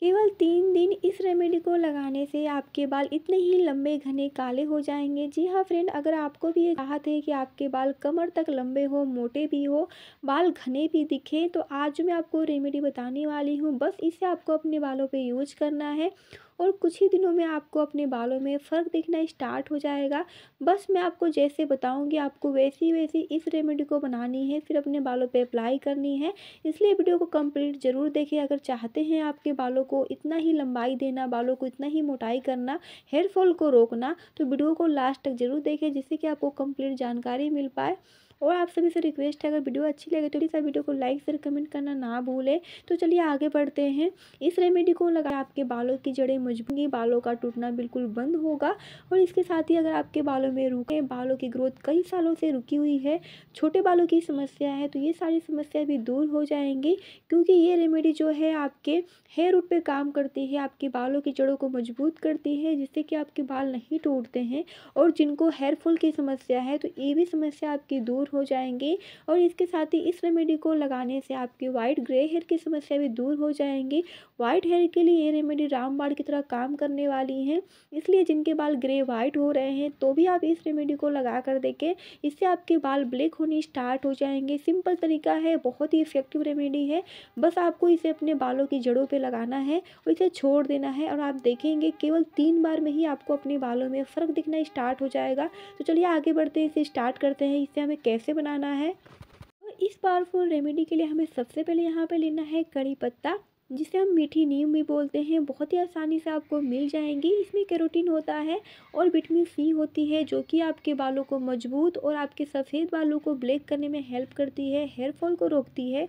केवल तीन दिन इस रेमेडी को लगाने से आपके बाल इतने ही लंबे घने काले हो जाएंगे जी हाँ फ्रेंड अगर आपको भी ये चाहत है कि आपके बाल कमर तक लंबे हो मोटे भी हो बाल घने भी दिखें तो आज मैं आपको रेमेडी बताने वाली हूँ बस इसे आपको अपने बालों पे यूज करना है और कुछ ही दिनों में आपको अपने बालों में फ़र्क दिखना स्टार्ट हो जाएगा बस मैं आपको जैसे बताऊँगी आपको वैसी वैसी इस रेमेडी को बनानी है फिर अपने बालों पर अप्लाई करनी है इसलिए वीडियो को कम्प्लीट ज़रूर देखें अगर चाहते हैं आपके बालों को इतना ही लंबाई देना बालों को इतना ही मोटाई करना हेयरफॉल को रोकना तो वीडियो को लास्ट तक ज़रूर देखें जिससे कि आपको कम्प्लीट जानकारी मिल पाए और आप सभी से रिक्वेस्ट है अगर वीडियो अच्छी लगे तो प्लीज़ आप वीडियो को लाइक शेयर कमेंट करना ना भूलें तो चलिए आगे बढ़ते हैं इस रेमेडी को लगा आपके बालों की जड़ें मजबूंगी बालों का टूटना बिल्कुल बंद होगा और इसके साथ ही अगर आपके बालों में रुके बालों की ग्रोथ कई सालों से रुकी हुई है छोटे बालों की समस्या है तो ये सारी समस्या भी दूर हो जाएंगी क्योंकि ये रेमेडी जो है आपके हेयर रूट पर काम करती है आपके बालों की जड़ों को मजबूत करती है जिससे कि आपके बाल नहीं टूटते हैं और जिनको हेयर फॉल की समस्या है तो ये भी समस्या आपकी दूर दूर हो जाएंगे और इसके साथ ही इस रेमेडी को लगाने से आपकी वाइट ग्रे हेयर की समस्या भी दूर हो जाएंगी वाइट हेयर के लिए ये रेमेडी रामबाण की तरह काम करने वाली है इसलिए जिनके बाल ग्रे वाइट हो रहे हैं तो भी आप इस रेमेडी को लगा कर देखें इससे आपके बाल ब्लैक होने स्टार्ट हो जाएंगे सिंपल तरीका है बहुत ही इफेक्टिव रेमेडी है बस आपको इसे अपने बालों की जड़ों पर लगाना है और इसे छोड़ देना है और आप देखेंगे केवल तीन बार में ही आपको अपने बालों में फ़र्क दिखना स्टार्ट हो जाएगा तो चलिए आगे बढ़ते हैं इसे स्टार्ट करते हैं इससे हमें कैसे कैसे बनाना है तो इस पावरफुल रेमेडी के लिए हमें सबसे पहले यहाँ पे लेना है कड़ी पत्ता जिसे हम मीठी नीम भी बोलते हैं बहुत ही आसानी से आपको मिल जाएंगी इसमें कैरोटीन होता है और विटामिन सी होती है जो कि आपके बालों को मजबूत और आपके सफ़ेद बालों को ब्लैक करने में हेल्प करती है हेयर फॉल को रोकती है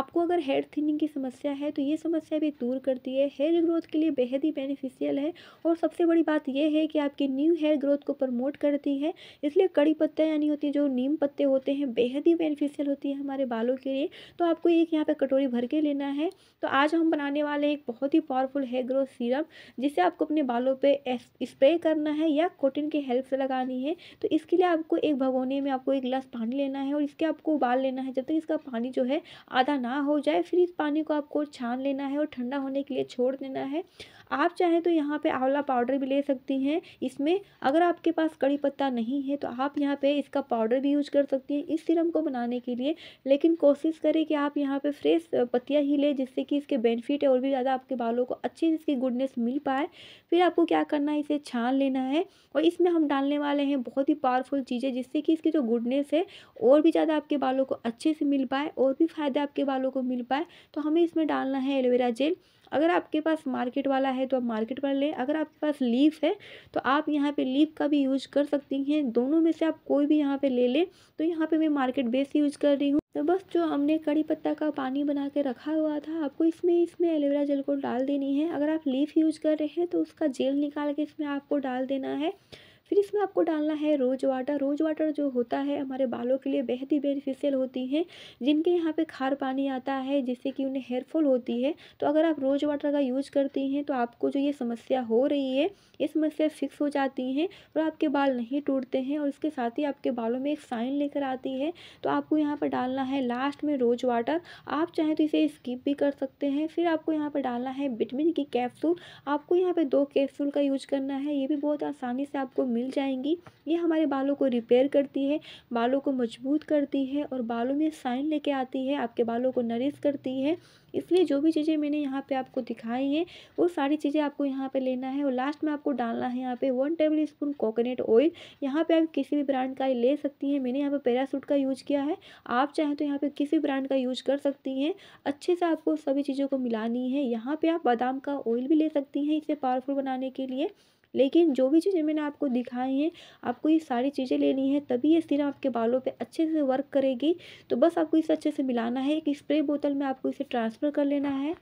आपको अगर हेयर थिनिंग की समस्या है तो ये समस्या भी दूर करती है हेयर ग्रोथ के लिए बेहद ही बेनिफिशियल है और सबसे बड़ी बात यह है कि आपकी न्यू हेयर ग्रोथ को प्रमोट करती है इसलिए कड़ी पत्ते यानी होती है जो नीम पत्ते होते हैं बेहद ही बेनिफिशियल होती है हमारे बालों के लिए तो आपको एक यहाँ पर कटोरी भर के लेना है तो आज आज हम बनाने वाले एक बहुत ही पावरफुल हेयर ग्रोथ सीरम जिसे आपको अपने बालों पे स्प्रे करना है या कॉटन के हेल्प से लगानी है तो इसके लिए आपको एक भगोने में आपको एक गिलास पानी लेना है और इसके आपको उबाल लेना है जब तक इसका पानी जो है आधा ना हो जाए फिर इस पानी को आपको छान लेना है और ठंडा होने के लिए छोड़ देना है आप चाहें तो यहाँ पे आंवला पाउडर भी ले सकती हैं इसमें अगर आपके पास कड़ी पत्ता नहीं है तो आप यहाँ पे इसका पाउडर भी यूज कर सकती हैं इस सिरम को बनाने के लिए लेकिन कोशिश करें कि आप यहाँ पे फ्रेश पत्तियाँ ही लें जिससे कि इसके बेनिफिट है और भी ज़्यादा आपके बालों को अच्छी इसकी गुडनेस मिल पाए फिर आपको क्या करना है इसे छान लेना है और इसमें हम डालने वाले हैं बहुत ही पावरफुल चीज़ें जिससे कि इसकी जो गुडनेस है और भी ज़्यादा आपके बालों को अच्छे से मिल पाए और भी फ़ायदे आपके बालों को मिल पाए तो हमें इसमें डालना है एलोवेरा जेल अगर आपके पास मार्केट वाला है तो आप मार्केट वाला लें अगर आपके पास लीफ है तो आप यहाँ पे लीफ का भी यूज कर सकती हैं दोनों में से आप कोई भी यहाँ पे ले लें तो यहाँ पे मैं मार्केट बेस यूज कर रही हूँ तो बस जो हमने कड़ी पत्ता का पानी बना के रखा हुआ था आपको इसमें इसमें एलोवेरा जेल को डाल देनी है अगर आप लीफ यूज कर रहे हैं तो उसका जेल निकाल के इसमें आपको डाल देना है फिर इसमें आपको डालना है रोज़ वाटर रोज़ वाटर जो होता है हमारे बालों के लिए बेहद ही बेनिफिशियल होती हैं जिनके यहाँ पे खार पानी आता है जिससे कि उन्हें हेयरफॉल होती है तो अगर आप रोज़ वाटर का यूज़ करती हैं तो आपको जो ये समस्या हो रही है ये समस्या फिक्स हो जाती हैं और आपके बाल नहीं टूटते हैं और इसके साथ ही आपके बालों में एक साइन लेकर आती है तो आपको यहाँ पर डालना है लास्ट में रोज़ वाटर आप चाहें तो इसे स्किप भी कर सकते हैं फिर आपको यहाँ पर डालना है बिटमिन की कैप्सूल आपको यहाँ पर दो कैप्सूल का यूज करना है ये भी बहुत आसानी से आपको मिल मिल जाएंगी ये हमारे बालों को रिपेयर करती है बालों को मजबूत करती है और बालों में साइन लेके आती है आपके बालों को नरिश करती है इसलिए जो भी चीज़ें मैंने यहाँ पे आपको दिखाई हैं वो सारी चीज़ें आपको यहाँ पे लेना है और लास्ट में आपको डालना है यहाँ पे one tablespoon coconut oil यहाँ पे आप किसी भी ब्रांड का ले सकती हैं मैंने यहाँ पे पैरासूट का यूज़ किया है आप चाहें तो यहाँ पे किसी भी ब्रांड का यूज कर सकती हैं अच्छे से आपको सभी चीज़ों को मिलानी है यहाँ पर आप बादाम का ऑयल भी ले सकती हैं इसे पावरफुल बनाने के लिए लेकिन जो भी चीज़ें मैंने आपको दिखाई हैं आपको ये सारी चीज़ें लेनी है तभी ये सीरम आपके बालों पर अच्छे से वर्क करेगी तो बस आपको इसे अच्छे से मिलाना है एक स्प्रे बोतल में आपको इसे ट्रांसफ़र कर लेना है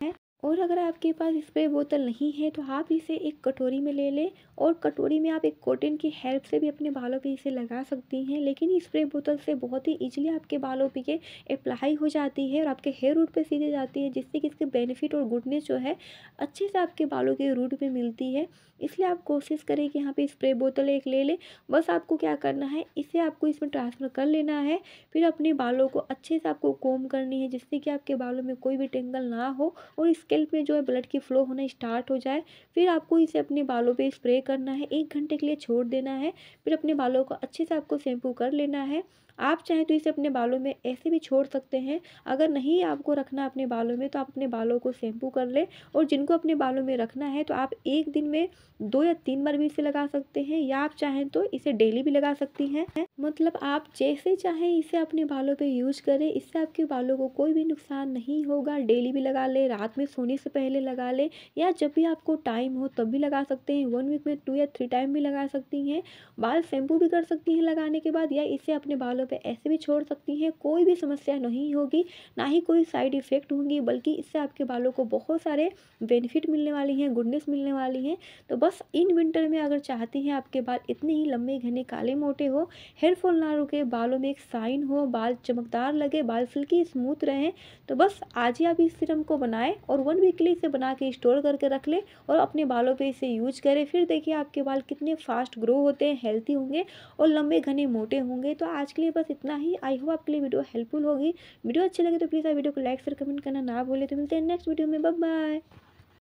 और अगर आपके पास स्प्रे बोतल नहीं है तो आप इसे एक कटोरी में ले लें और कटोरी में आप एक कॉटन की हेल्प से भी अपने बालों पे इसे लगा सकती हैं लेकिन स्प्रे बोतल से बहुत ही इजीली आपके बालों पे अप्लाई हो जाती है और आपके हेयर रूट पे सीधे जाती है जिससे कि इसके बेनिफिट और गुडनेस जो है अच्छे से आपके बालों के रूट पर मिलती है इसलिए आप कोशिश करें कि यहाँ पर स्प्रे बोतल एक ले लें बस आपको क्या करना है इसे आपको इसमें ट्रांसफ़र कर लेना है फिर अपने बालों को अच्छे से आपको कोम करनी है जिससे कि आपके बालों में कोई भी टेंगल ना हो और इस स्केल्प में जो है ब्लड की फ़्लो होना स्टार्ट हो जाए फिर आपको इसे अपने बालों पे स्प्रे करना है एक घंटे के लिए छोड़ देना है फिर अपने बालों को अच्छे से आपको शैम्पू कर लेना है आप चाहें तो इसे अपने बालों में ऐसे भी छोड़ सकते हैं अगर नहीं आपको रखना अपने बालों में तो आप अपने बालों को शैम्पू कर लें और जिनको अपने बालों में रखना है तो आप एक दिन में दो या तीन बार भी इसे लगा सकते हैं या आप चाहें तो इसे डेली भी लगा सकती हैं मतलब आप जैसे चाहें इसे अपने बालों पे यूज करें इससे आपके बालों को कोई भी नुकसान नहीं होगा डेली भी लगा लें रात में सोने से पहले लगा लें या जब भी आपको टाइम हो तब भी लगा सकते हैं वन वीक में टू या थ्री टाइम भी लगा सकती हैं बाल शैम्पू भी कर सकती हैं लगाने के बाद या इसे अपने बालों पर ऐसे भी छोड़ सकती हैं कोई भी समस्या नहीं होगी ना ही कोई साइड इफ़ेक्ट होंगी बल्कि इससे आपके बालों को बहुत सारे बेनिफिट मिलने वाले हैं गुडनेस मिलने वाली हैं तो बस इन विंटर में अगर चाहती हैं आपके बाल इतने ही लंबे घने काले मोटे हो हेयर हेयरफॉल ना रुके बालों में एक साइन हो बाल चमकदार लगे बाल सिल्की स्मूथ रहें तो बस आज ही आप इस सीरम को बनाएं और वन वीक लिए इसे बना के स्टोर करके रख लें और अपने बालों पे इसे यूज करें फिर देखिए आपके बाल कितने फास्ट ग्रो होते हैं हेल्थी होंगे और लंबे घने मोटे होंगे तो आज के लिए बस इतना ही आई होप आपके लिए वीडियो हेल्पफुल होगी वीडियो अच्छी लगे तो प्लीज़ आप वीडियो को लाइक शेयर कमेंट करना ना भूलें तो मिलते हैं नेक्स्ट वीडियो में बाय